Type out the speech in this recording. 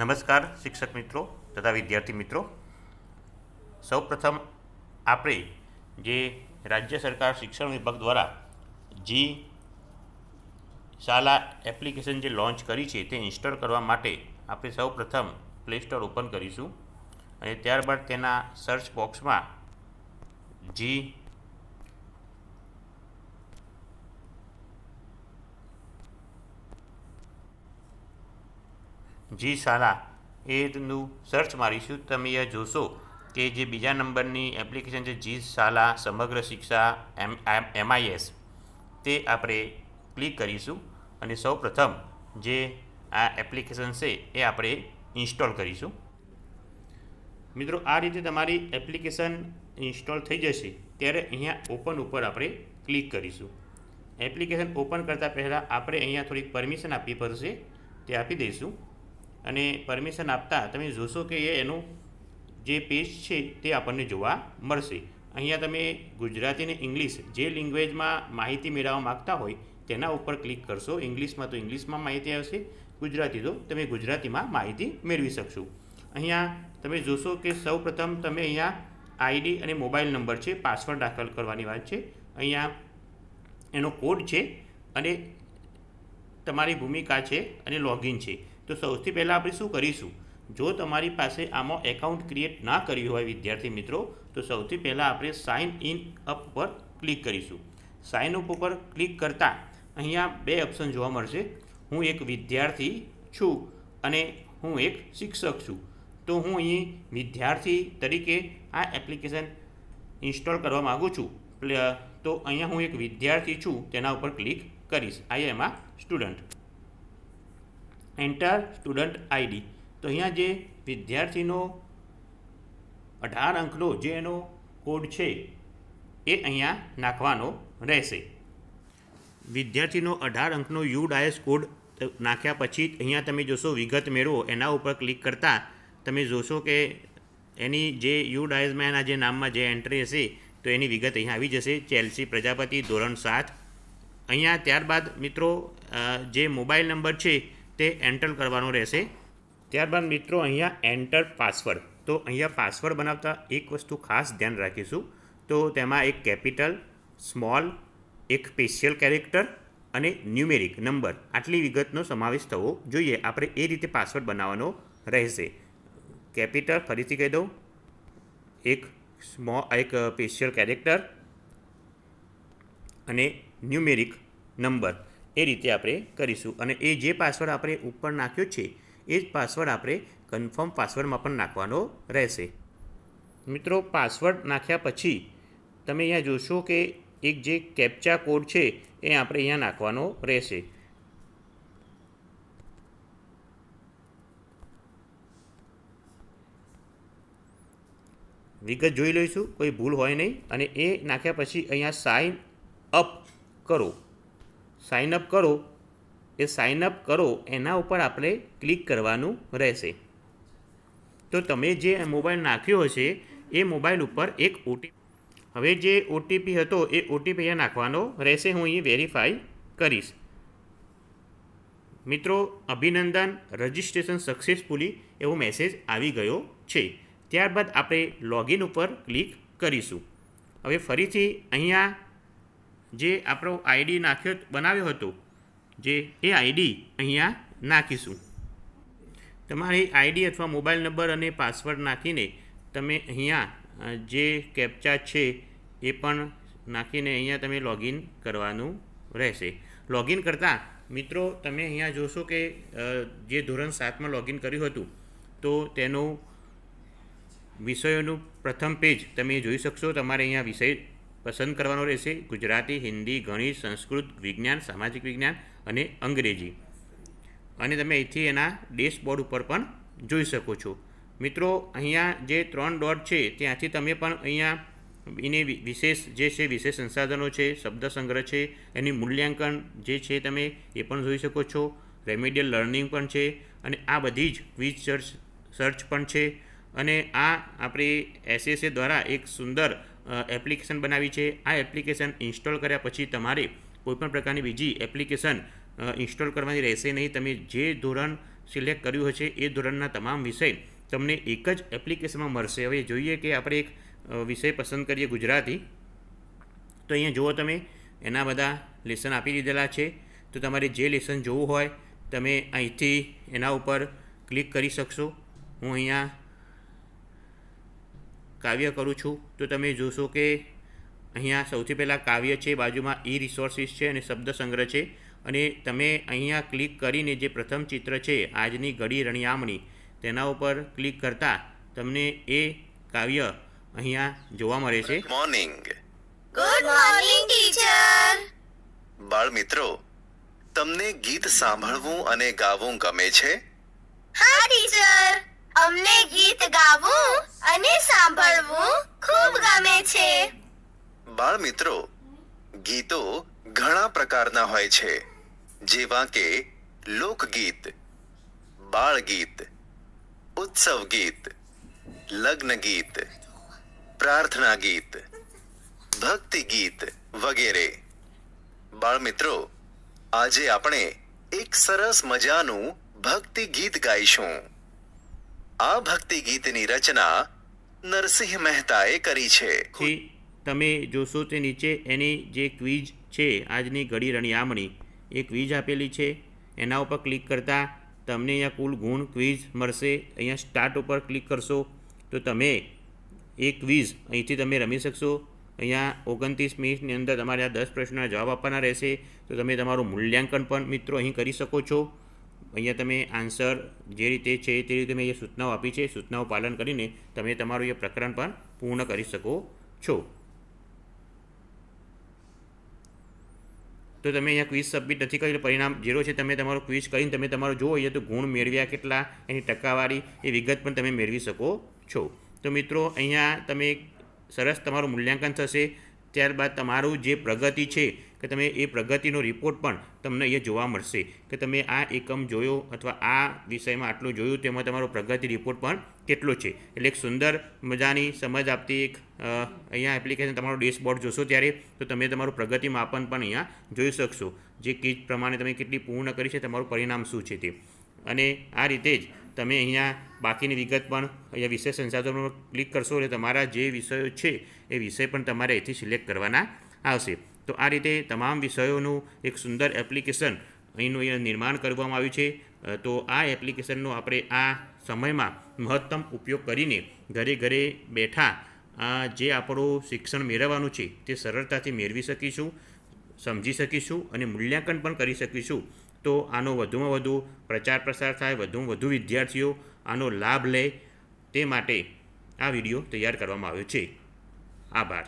નમસ્કાર શિક્ષક મિત્રો તથા વિદ્યાર્થી મિત્રો સૌપ્રથમ આપણે જે રાજ્ય સરકાર શિક્ષણ વિભાગ દ્વારા જી શાલા એપ્લિકેશન જે લોન્ચ કરી છે તે ઇન્સ્ટોલ કરવા માટે આપણે સૌપ્રથમ પ્લે સ્ટોર ઓપન કરીશું અને ત્યારબાદ તેના સર્ચ બોક્સમાં જી જી શાલા એનું સર્ચ મારીશું તમે એ જોશો કે જે બીજા નંબરની એપ્લિકેશન છે જી શાલા સમગ્ર શિક્ષા એમ એમઆઈએસ તે આપણે ક્લિક કરીશું અને સૌ પ્રથમ જે આ એપ્લિકેશન છે એ આપણે ઇન્સ્ટોલ કરીશું મિત્રો આ રીતે તમારી એપ્લિકેશન ઇન્સ્ટોલ થઈ જશે ત્યારે અહીંયા ઓપન ઉપર આપણે ક્લિક કરીશું એપ્લિકેશન ઓપન કરતાં પહેલાં આપણે અહીંયા થોડીક પરમિશન આપવી પડશે તે આપી દઈશું અને પરમિશન આપતા તમે જોશો કે એ એનું જે પેજ છે તે આપણને જોવા મળશે અહીંયા તમે ગુજરાતી અને ઇંગ્લિશ જે લેંગ્વેજમાં માહિતી મેળવવા માગતા હોય તેના ઉપર ક્લિક કરશો ઇંગ્લિશમાં તો ઇંગ્લિશમાં માહિતી આવશે ગુજરાતી તો તમે ગુજરાતીમાં માહિતી મેળવી શકશો અહીંયા તમે જોશો કે સૌપ્રથમ તમે અહીંયા આઈડી અને મોબાઈલ નંબર છે પાસવર્ડ દાખલ કરવાની વાત છે અહીંયા એનો કોડ છે અને તમારી ભૂમિકા છે અને લોગિન છે તો સૌથી પહેલાં આપણે શું કરીશું જો તમારી પાસે આમાં એકાઉન્ટ ક્રિએટ ના કર્યું હોય વિદ્યાર્થી મિત્રો તો સૌથી પહેલાં આપણે સાઇન ઇન અપ પર ક્લિક કરીશું સાઇન અપ ઉપર ક્લિક કરતાં અહીંયા બે ઓપ્શન જોવા મળશે હું એક વિદ્યાર્થી છું અને હું એક શિક્ષક છું તો હું અહીં વિદ્યાર્થી તરીકે આ એપ્લિકેશન ઇન્સ્ટોલ કરવા માગું છું તો અહીંયા હું એક વિદ્યાર્થી છું તેના ઉપર ક્લિક કરીશ આ સ્ટુડન્ટ એન્ટર સ્ટુડન્ટ આઈડી તો અહીંયા જે વિદ્યાર્થીનો અઢાર અંકનો જે એનો કોડ છે એ અહીંયા નાખવાનો રહેશે વિદ્યાર્થીનો અઢાર અંકનો યુ ડાયસ કોડ નાખ્યા પછી અહીંયા તમે જોશો વિગત મેળવો એના ઉપર ક્લિક કરતાં તમે જોશો કે એની જે યુ યુડાયસમાં એના જે નામમાં જે એન્ટ્રી હશે તો એની વિગત અહીંયા આવી જશે ચેલ્સી પ્રજાપતિ ધોરણ સાત અહીંયા ત્યારબાદ મિત્રો જે મોબાઈલ નંબર છે તે એન્ટર કરવાનો રહેશે ત્યારબાદ મિત્રો અહીંયા એન્ટર પાસવર્ડ તો અહીંયા પાસવર્ડ બનાવતા એક વસ્તુ ખાસ ધ્યાન રાખીશું તો તેમાં એક કેપિટલ સ્મોલ એક સ્પેશિયલ કેરેક્ટર અને ન્યુમેરિક નંબર આટલી વિગતનો સમાવેશ થવો જોઈએ આપણે એ રીતે પાસવર્ડ બનાવવાનો રહેશે કેપિટલ ફરીથી કહી દઉં એક સ્મો એક સ્પેશિયલ કેરેક્ટર અને ન્યુમેરિક નંબર એ રીતે આપણે કરીશું અને એ જે પાસવર્ડ આપણે ઉપર નાખ્યો છે એ જ પાસવર્ડ આપણે કન્ફર્મ પાસવર્ડમાં પણ નાખવાનો રહેશે મિત્રો પાસવર્ડ નાખ્યા પછી તમે અહીંયા જોશો કે એક જે કેપ્ચા કોડ છે એ આપણે અહીંયા નાખવાનો રહેશે વિગત જોઈ લઈશું કોઈ ભૂલ હોય નહીં અને એ નાખ્યા પછી અહીંયા સાઇન અપ કરો સાઇન અપ કરો એ સાઇન અપ કરો એના ઉપર આપણે ક્લિક કરવાનું રહેશે તો તમે જે મોબાઈલ નાખ્યો હશે એ મોબાઈલ ઉપર એક ઓટીપી હવે જે ઓટીપી હતો એ ઓટીપી અહીંયા નાખવાનો રહેશે હું એ વેરીફાઈ કરીશ મિત્રો અભિનંદન રજિસ્ટ્રેશન સક્સેસફુલી એવો મેસેજ આવી ગયો છે ત્યારબાદ આપણે લોગિન ઉપર ક્લિક કરીશું હવે ફરીથી અહીંયા જે આપણો આઈડી નાખ્યો બનાવ્યો હતો જે એ આઈડી અહીંયા નાખીશું તમારી આઈડી અથવા મોબાઈલ નંબર અને પાસવર્ડ નાખીને તમે અહીંયા જે કેપ્ચા છે એ પણ નાખીને અહીંયા તમે લોગિન કરવાનું રહેશે લોગિન કરતાં મિત્રો તમે અહીંયા જોશો કે જે ધોરણ સાતમાં લોગિન કર્યું હતું તો તેનું વિષયોનું પ્રથમ પેજ તમે જોઈ શકશો તમારે અહીંયા વિષય પસંદ કરવાનો રહેશે ગુજરાતી હિન્દી ગણિત સંસ્કૃત વિજ્ઞાન સામાજિક વિજ્ઞાન અને અંગ્રેજી અને તમે અહીંથી એના ડેશબોર્ડ ઉપર પણ જોઈ શકો છો મિત્રો અહીંયા જે ત્રણ ડોટ છે ત્યાંથી તમે પણ અહીંયા એને વિશેષ જે છે વિશેષ સંસાધનો છે શબ્દ સંગ્રહ છે એની મૂલ્યાંકન જે છે તમે એ પણ જોઈ શકો છો રેમેડિયલ લર્નિંગ પણ છે અને આ બધી જ ક્વિઝ સર્ચ સર્ચ પણ છે અને આ આપણે એસએસએ દ્વારા એક સુંદર એપ્લિકેશન બનાવી છે આ એપ્લિકેશન ઇન્સ્ટોલ કર્યા પછી તમારે કોઈપણ પ્રકારની બીજી એપ્લિકેશન ઇન્સ્ટોલ કરવાની રહેશે નહીં તમે જે ધોરણ સિલેક્ટ કર્યું હશે એ ધોરણના તમામ વિષય તમને એક જ એપ્લિકેશનમાં મળશે હવે જોઈએ કે આપણે એક વિષય પસંદ કરીએ ગુજરાતી તો અહીંયા જુઓ તમે એના બધા લેસન આપી દીધેલા છે તો તમારે જે લેસન જોવું હોય તમે અહીંથી એના ઉપર ક્લિક કરી શકશો હું અહીંયા કાવ્ય કરું છું તો તમે જોશો કે અહીંયા સૌથી પહેલાં કાવ્ય છે બાજુમાં ઈ રિસોર્સિસ છે અને શબ્દ સંગ્રહ છે અને તમે અહીંયા ક્લિક કરીને જે પ્રથમ ચિત્ર છે આજની ઘડી રણિયામણી તેના ઉપર ક્લિક કરતા તમને એ કાવ્ય અહીંયા જોવા મળે છે મોર્નિંગ ગુડ મોર્નિંગ ટીચર બાળ મિત્રો તમને ગીત સાંભળવું અને ગાવું ગમે છે હા ટીચર અમને ગીત ગાવું અને સાંભળવું ખૂબ ગમે છે બાળ મિત્રો ગીતો ઘણા પ્રકારના હોય છે જેવા કે લોકગીત બાળગીત ઉત્સવ ગીત લગ્ન ગીત પ્રાર્થના ગીત ભક્તિ ગીત વગેરે બાળ મિત્રો આજે આપણે એક સરસ મજાનું ભક્તિ ગીત ગાઈશું આ ભક્તિ ગીતની રચના નરસિંહ મહેતાએ કરી છે તમે જોશો તે નીચે એની જે ક્વિઝ છે આજની ઘડી રણિયામણી એ ક્વિઝ આપેલી છે એના ઉપર ક્લિક કરતાં તમને અહીંયા કુલ ગુણ ક્વિઝ મળશે અહીંયા સ્ટાર્ટ ઉપર ક્લિક કરશો તો તમે એ ક્વિઝ અહીંથી તમે રમી શકશો અહીંયા ઓગણત્રીસ મિનિટની અંદર તમારે આ દસ પ્રશ્નોના જવાબ આપવાના રહેશે તો તમે તમારું મૂલ્યાંકન પણ મિત્રો અહીં કરી શકો છો અહીંયા તમે આન્સર જે રીતે છે તે રીતે મેં એ સૂચનાઓ આપી છે સૂચનાઓ પાલન કરીને તમે તમારું એ પ્રકરણ પણ પૂર્ણ કરી શકો છો તો તમે અહીંયા ક્વિઝ સબમિટ નથી કરી પરિણામ ઝીરો છે તમે તમારો ક્વિઝ કરીને તમે તમારો જુઓ અહીંયા તો ગુણ મેળવ્યા કેટલા એની ટકાવારી એ વિગત પણ તમે મેળવી શકો છો તો મિત્રો અહીંયા તમે સરસ તમારું મૂલ્યાંકન થશે ત્યારબાદ તમારું જે પ્રગતિ છે કે તમે એ પ્રગતિનો રિપોર્ટ પણ તમને અહીંયા જોવા મળશે કે તમે આ એકમ જોયો અથવા આ વિષયમાં આટલું જોયું તેમાં તમારો પ્રગતિ રિપોર્ટ પણ કેટલો છે એટલે એક સુંદર મજાની સમજ આપતી એક અહીંયા એપ્લિકેશન તમારો ડેશબોર્ડ જોશો ત્યારે તો તમે તમારું પ્રગતિ માપન પણ અહીંયા જોઈ શકશો જે કીજ પ્રમાણે તમે કેટલી પૂર્ણ કરી છે તમારું પરિણામ શું છે તે અને આ રીતે જ તમે અહીંયા બાકીની વિગત પણ અહીંયા વિષય સંસાધનો ક્લિક કરશો એટલે તમારા જે વિષયો છે એ વિષય પણ તમારે અહીંથી સિલેક્ટ કરવાના આવશે તો આ રીતે તમામ વિષયોનું એક સુંદર એપ્લિકેશન અહીંનું અહીંયા નિર્માણ કરવામાં આવ્યું છે તો આ એપ્લિકેશનનો આપણે આ સમયમાં મહત્તમ ઉપયોગ કરીને ઘરે ઘરે બેઠા જે આપણું શિક્ષણ મેળવવાનું છે તે સરળતાથી મેળવી શકીશું સમજી શકીશું અને મૂલ્યાંકન પણ કરી શકીશું તો આનો વધુમાં વધુ પ્રચાર પ્રસાર થાય વધુમાં વધુ વિદ્યાર્થીઓ આનો લાભ લે તે માટે આ વિડીયો તૈયાર કરવામાં આવ્યો છે આભાર